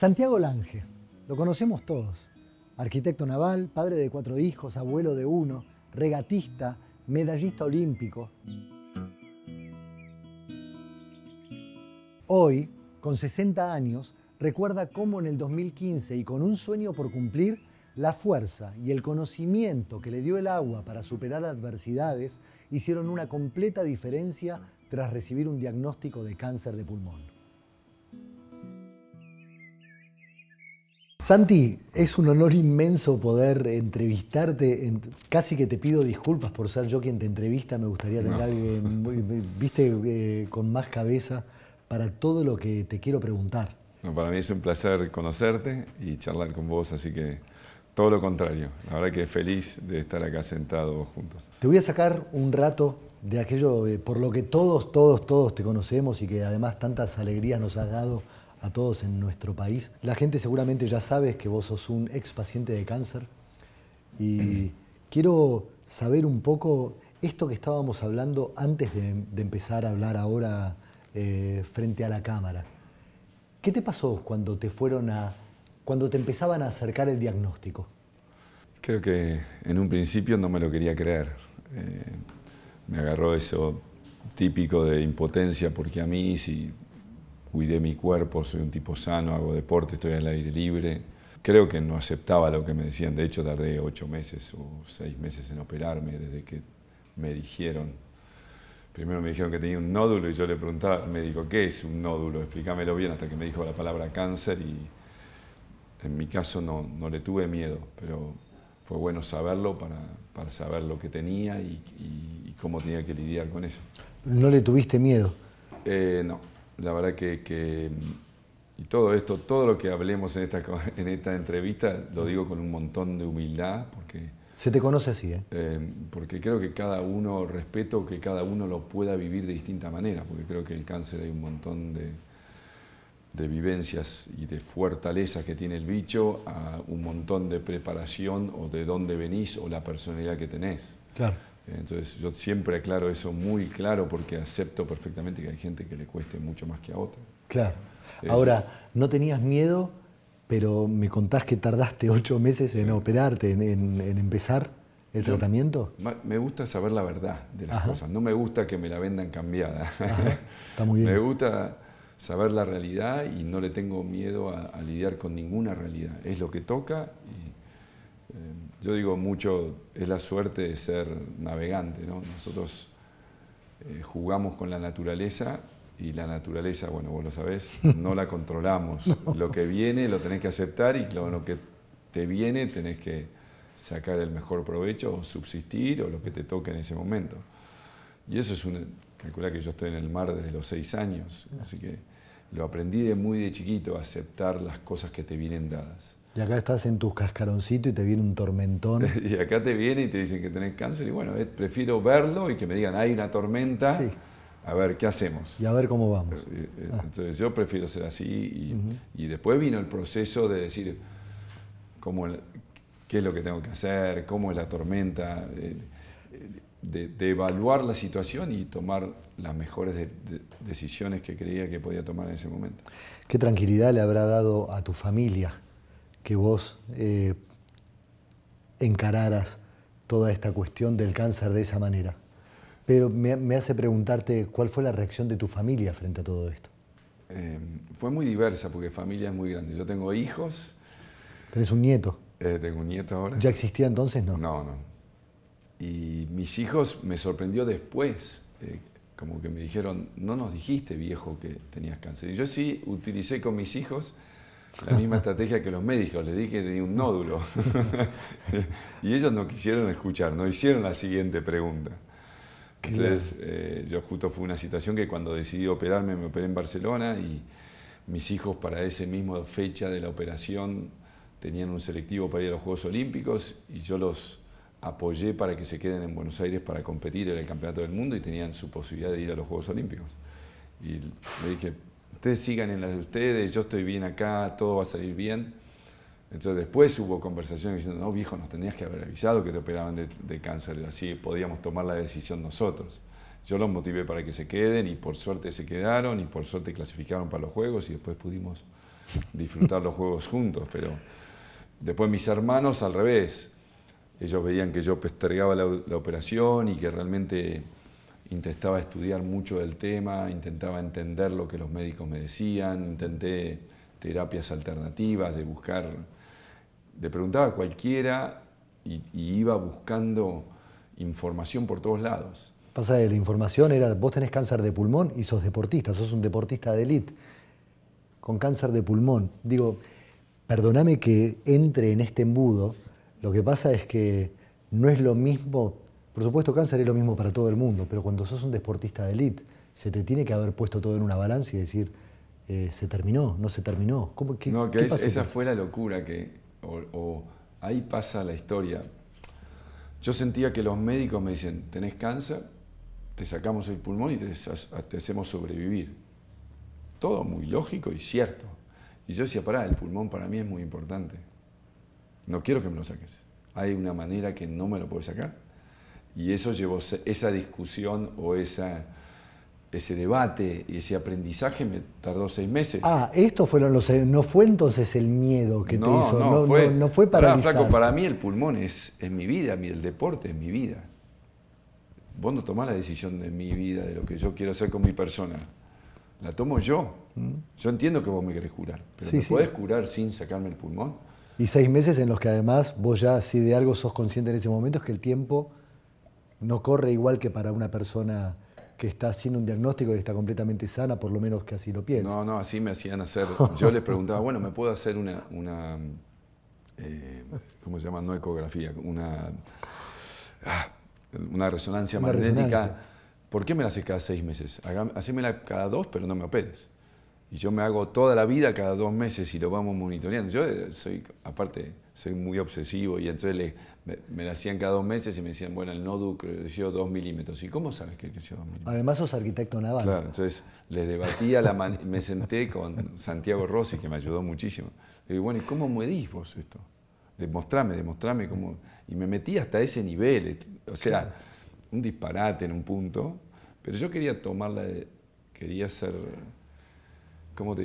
Santiago Lange, lo conocemos todos. Arquitecto naval, padre de cuatro hijos, abuelo de uno, regatista, medallista olímpico. Hoy, con 60 años, recuerda cómo en el 2015 y con un sueño por cumplir, la fuerza y el conocimiento que le dio el agua para superar adversidades hicieron una completa diferencia tras recibir un diagnóstico de cáncer de pulmón. Santi, es un honor inmenso poder entrevistarte. Casi que te pido disculpas por ser yo quien te entrevista. Me gustaría tener, no. muy, viste, eh, con más cabeza para todo lo que te quiero preguntar. para mí es un placer conocerte y charlar con vos, así que todo lo contrario. La verdad que feliz de estar acá sentado juntos. Te voy a sacar un rato de aquello eh, por lo que todos, todos, todos te conocemos y que además tantas alegrías nos has dado a todos en nuestro país. La gente seguramente ya sabe que vos sos un ex paciente de cáncer y quiero saber un poco esto que estábamos hablando antes de, empezar a hablar ahora eh, frente a la cámara. ¿Qué te pasó cuando te fueron a, cuando te empezaban a acercar el diagnóstico? Creo que en un principio no me lo quería creer. Eh, me agarró eso típico de impotencia porque a mí si cuidé mi cuerpo, soy un tipo sano, hago deporte, estoy al aire libre. Creo que no aceptaba lo que me decían. De hecho, tardé ocho meses o seis meses en operarme desde que me dijeron. Primero me dijeron que tenía un nódulo y yo le preguntaba al médico, ¿qué es un nódulo? Explícamelo bien hasta que me dijo la palabra cáncer y en mi caso no, no le tuve miedo, pero fue bueno saberlo para, saber lo que tenía y, cómo tenía que lidiar con eso. ¿No le tuviste miedo? Eh, no la verdad que, y todo esto, todo lo que hablemos en esta, en esta entrevista, lo digo con un montón de humildad, porque... Se te conoce así, ¿eh? ¿eh? Porque creo que cada uno, respeto que cada uno lo pueda vivir de distinta manera, porque creo que el cáncer hay un montón de, de vivencias y de fortalezas que tiene el bicho, a un montón de preparación o de dónde venís o la personalidad que tenés. Claro. Entonces yo siempre aclaro eso muy claro porque acepto perfectamente que hay gente que le cueste mucho más que a otra. Claro. Ahora, ¿no tenías miedo, pero me contás que tardaste ocho meses en operarte, en, empezar el tratamiento? Me gusta saber la verdad de las cosas, no me gusta que me la vendan cambiada. Está muy bien. Me gusta saber la realidad y no le tengo miedo a, a lidiar con ninguna realidad. Es lo que toca yo digo mucho, es la suerte de ser navegante, ¿no? Nosotros eh, jugamos con la naturaleza y la naturaleza, bueno, vos lo sabés, no la controlamos. Lo que viene lo tenés que aceptar y lo, que te viene tenés que sacar el mejor provecho o subsistir o lo que te toque en ese momento. Y eso es un... Calcula que yo estoy en el mar desde los seis años, así que lo aprendí de muy de chiquito, aceptar las cosas que te vienen dadas. Y acá estás en tus cascaroncitos y te viene un tormentón. y acá te viene y te dicen que tenés cáncer y bueno, prefiero verlo y que me digan, hay una tormenta, a ver, ¿qué hacemos? Y a ver cómo vamos. Eh, eh, ah. Entonces yo prefiero ser así y, después vino el proceso de decir cómo, qué es lo que tengo que hacer, cómo es la tormenta, eh, de, evaluar la situación y tomar las mejores decisiones que creía que podía tomar en ese momento. ¿Qué tranquilidad le habrá dado a tu familia? que vos eh, encararas toda esta cuestión del cáncer de esa manera. Pero me, hace preguntarte cuál fue la reacción de tu familia frente a todo esto. Em, fue muy diversa porque familia es muy grande. Yo tengo hijos. ¿Tenés un nieto? Eh, tengo un nieto ahora. ¿Ya existía entonces? No. No, no. Y mis hijos me sorprendió después, eh, como que me dijeron, no nos dijiste viejo que tenías cáncer. Y yo sí utilicé con mis hijos la misma estrategia que los médicos. le dije que tenía un nódulo. y ellos no quisieron escuchar, no hicieron la siguiente pregunta. Entonces, eh, yo justo fue una situación que cuando decidí operarme, me operé en Barcelona y mis hijos para esa misma fecha de la operación tenían un selectivo para ir a los Juegos Olímpicos y yo los apoyé para que se queden en Buenos Aires para competir en el Campeonato del Mundo y tenían su posibilidad de ir a los Juegos Olímpicos. Y le dije, ustedes sigan en las de ustedes, yo estoy bien acá, todo va a salir bien. Entonces después hubo conversaciones diciendo, no, viejo, nos tenías que haber avisado que te operaban de, cáncer, así podíamos tomar la decisión nosotros. Yo los motivé para que se queden y por suerte se quedaron y por suerte clasificaron para los Juegos y después pudimos disfrutar los Juegos juntos. Pero después mis hermanos al revés, ellos veían que yo postergaba la operación y que realmente intentaba estudiar mucho del tema, intentaba entender lo que los médicos me decían, intenté terapias alternativas, de buscar, le preguntaba a cualquiera y, iba buscando información por todos lados. Pasa de la información era, vos tenés cáncer de pulmón y sos deportista, sos un deportista de élite, con cáncer de pulmón. Digo, perdóname que entre en este embudo, lo que pasa es que no es lo mismo por supuesto, cáncer es lo mismo para todo el mundo, pero cuando sos un deportista de élite, se te tiene que haber puesto todo en una balanza y decir, eh, se terminó, no se terminó. ¿Cómo, qué, no, que esa fue la locura que, ahí pasa la historia. Yo sentía que los médicos me dicen, tenés cáncer, te sacamos el pulmón y te, te hacemos sobrevivir. Todo muy lógico y cierto. Y yo decía, pará, el pulmón para mí es muy importante. No quiero que me lo saques. Hay una manera que no me lo puedes sacar y eso llevó, esa discusión o esa, ese debate y ese aprendizaje me tardó seis meses. Ah, esto fueron los no fue entonces el miedo que te hizo, no, fue, no, fue Para, mí el pulmón es, es, mi vida, el deporte es mi vida. Vos no tomás la decisión de mi vida, de lo que yo quiero hacer con mi persona. La tomo yo. Mm. Yo entiendo que vos me querés curar, pero sí, ¿me curar sin sacarme el pulmón? Y seis meses en los que además vos ya, si de algo sos consciente en ese momento, es que el tiempo no corre igual que para una persona que está haciendo un diagnóstico y está completamente sana, por lo menos que así lo piensa. No, no, así me hacían hacer. Yo les preguntaba, bueno, ¿me puedo hacer una, una eh, ¿cómo se llama? No ecografía, una, ah, una resonancia magnética. ¿Por qué me la haces cada seis meses? Hacémela cada dos, pero no me operes y yo me hago toda la vida cada dos meses y lo vamos monitoreando. Yo eh, soy, aparte, soy muy obsesivo y entonces me, lo hacían cada dos meses y me decían, bueno, el nodo creció dos milímetros. ¿Y cómo sabes que creció dos milímetros? Además sos arquitecto naval. Claro, entonces les debatía, la me senté con Santiago Rossi, que me ayudó muchísimo. Le dije, bueno, ¿y cómo medís vos esto? Demostrame, demostrame cómo... Y me metí hasta ese nivel, eh, o sea, un disparate en un punto, pero yo quería tomarla, de, quería ser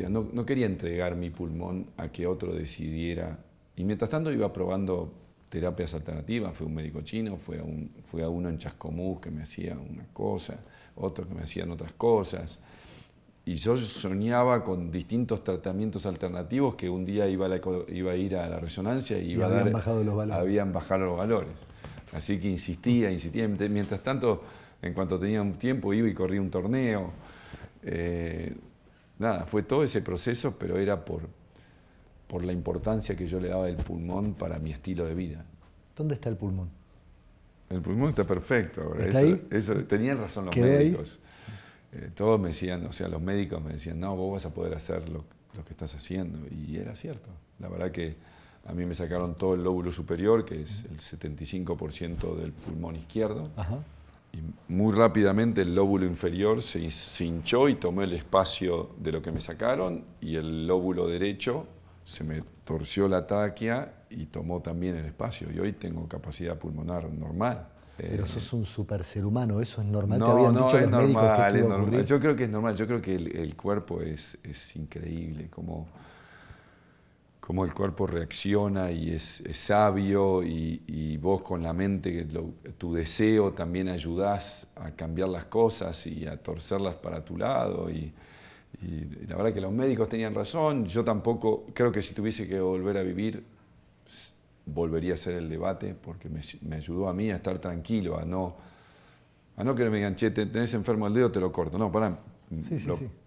no, quería entregar mi pulmón a que otro decidiera. Y mientras tanto iba probando terapias alternativas, fue un médico chino, fue a, fue uno en Chascomús que me hacía una cosa, otro que me hacían otras cosas. Y yo soñaba con distintos tratamientos alternativos que un día iba a, iba a ir a la resonancia y, iba habían, a dar, bajado los valores. habían bajado los valores. Así que insistía, insistía. Mientras tanto, en cuanto tenía un tiempo, iba y corría un torneo. Eh, nada, fue todo ese proceso, pero era por, por la importancia que yo le daba del pulmón para mi estilo de vida. ¿Dónde está el pulmón? El pulmón está perfecto eso, tenían razón los médicos. Eh, todos me decían, o sea, los médicos me decían, no, vos vas a poder hacer lo, lo que estás haciendo. Y era cierto. La verdad que a mí me sacaron todo el lóbulo superior, que es el 75% del pulmón izquierdo. Ajá muy rápidamente el lóbulo inferior se, hinchó y tomó el espacio de lo que me sacaron y el lóbulo derecho se me torció la taquia y tomó también el espacio. Y hoy tengo capacidad pulmonar normal. Pero eh, sos un super ser humano, eso es normal. No, habían es normal, Yo creo que es normal, yo creo que el, el cuerpo es, es increíble, como cómo el cuerpo reacciona y es, sabio y, vos con la mente, tu deseo también ayudás a cambiar las cosas y a torcerlas para tu lado. Y, la verdad que los médicos tenían razón, yo tampoco creo que si tuviese que volver a vivir, volvería a hacer el debate porque me, ayudó a mí a estar tranquilo, a no, a no que me digan, tenés enfermo el dedo, te lo corto. No, para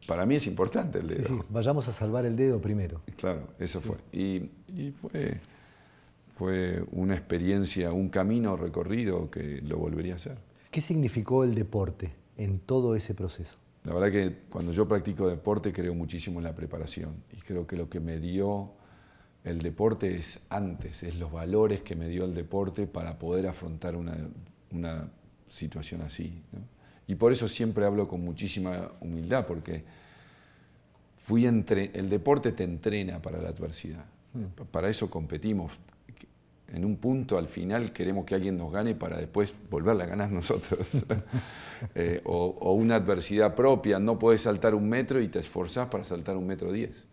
para mí es importante el dedo. Sí, sí, vayamos a salvar el dedo primero. Claro, eso fue. Y, fue, una experiencia, un camino recorrido que lo volvería a hacer. ¿Qué significó el deporte en todo ese proceso? La verdad que cuando yo practico deporte creo muchísimo en la preparación y creo que lo que me dio el deporte es antes, es los valores que me dio el deporte para poder afrontar una, una situación así. ¿no? Y por eso siempre hablo con muchísima humildad, porque fui entre, el deporte te entrena para la adversidad. Mm. Para eso competimos. En un punto, al final, queremos que alguien nos gane para después volverla a ganar nosotros. Eh, o, una adversidad propia, no podés saltar un metro y te esforzás para saltar un metro diez.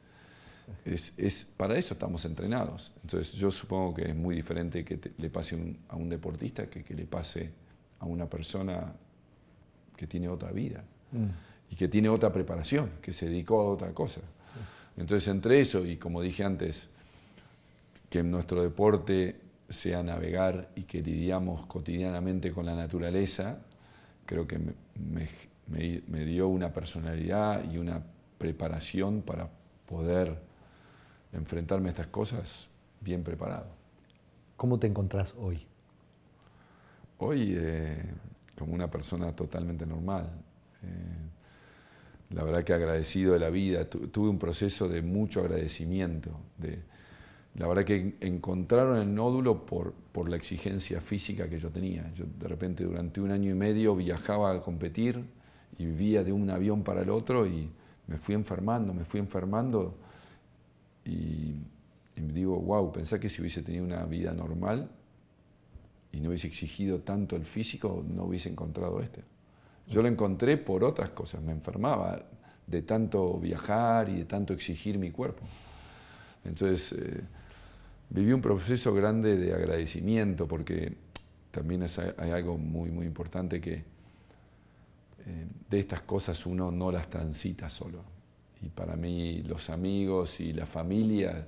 Es, para eso estamos entrenados. Entonces yo supongo que es muy diferente que le pase a un deportista que que le pase a una persona que tiene otra vida mm. y que tiene otra preparación, que se dedicó a otra cosa. Entonces, entre eso y como dije antes, que nuestro deporte sea navegar y que lidiamos cotidianamente con la naturaleza, creo que me, dio una personalidad y una preparación para poder enfrentarme a estas cosas bien preparado. ¿Cómo te encontrás hoy? Hoy eh, como una persona totalmente normal. Eh, la verdad que agradecido de la vida, tuve un proceso de mucho agradecimiento. la verdad que encontraron el nódulo por, la exigencia física que yo tenía. Yo de repente durante un año y medio viajaba a competir y vivía de un avión para el otro y me fui enfermando, me fui enfermando y, me digo, wow, pensé que si hubiese tenido una vida normal y no hubiese exigido tanto el físico, no hubiese encontrado este. Yo lo encontré por otras cosas, me enfermaba de tanto viajar y de tanto exigir mi cuerpo. Entonces, eh, viví un proceso grande de agradecimiento, porque también hay algo muy, muy importante que eh, de estas cosas uno no las transita solo. Y para mí los amigos y la familia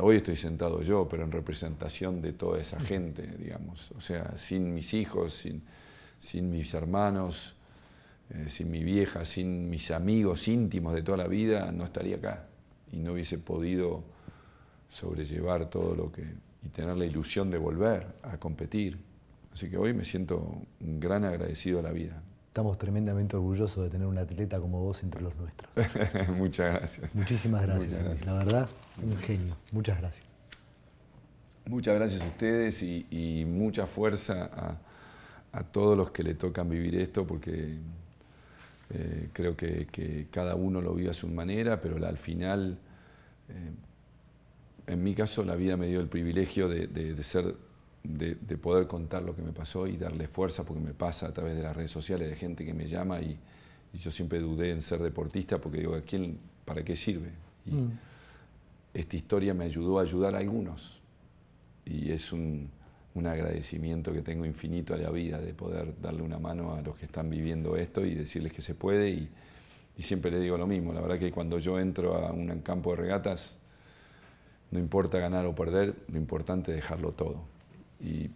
hoy estoy sentado yo, pero en representación de toda esa gente, digamos, o sea, sin mis hijos, sin, mis hermanos, eh, sin mi vieja, sin mis amigos íntimos de toda la vida, no estaría acá y no hubiese podido sobrellevar todo lo que y tener la ilusión de volver a competir. Así que hoy me siento un gran agradecido a la vida. Estamos tremendamente orgullosos de tener un atleta como vos entre los nuestros. Muchas gracias. Muchísimas gracias, la verdad, un genio. Muchas gracias. Muchas gracias a ustedes y, mucha fuerza a, todos los que le tocan vivir esto, porque eh, creo que, cada uno lo vive a su manera, pero al final, eh, en mi caso, la vida me dio el privilegio de ser de, poder contar lo que me pasó y darle fuerza, porque me pasa a través de las redes sociales, de gente que me llama y, yo siempre dudé en ser deportista porque digo, quién, ¿para qué sirve? Y mm. esta historia me ayudó a ayudar a algunos y es un, agradecimiento que tengo infinito a la vida de poder darle una mano a los que están viviendo esto y decirles que se puede y, y siempre le digo lo mismo, la verdad que cuando yo entro a un campo de regatas, no importa ganar o perder, lo importante es dejarlo todo. Y,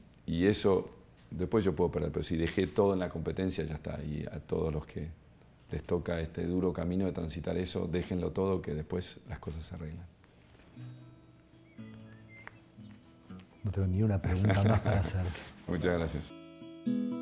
eso, después yo puedo perder, pero si dejé todo en la competencia, ya está. Y a todos los que les toca este duro camino de transitar eso, déjenlo todo, que después las cosas se arreglan. No tengo ni una pregunta más para hacerte. Muchas gracias.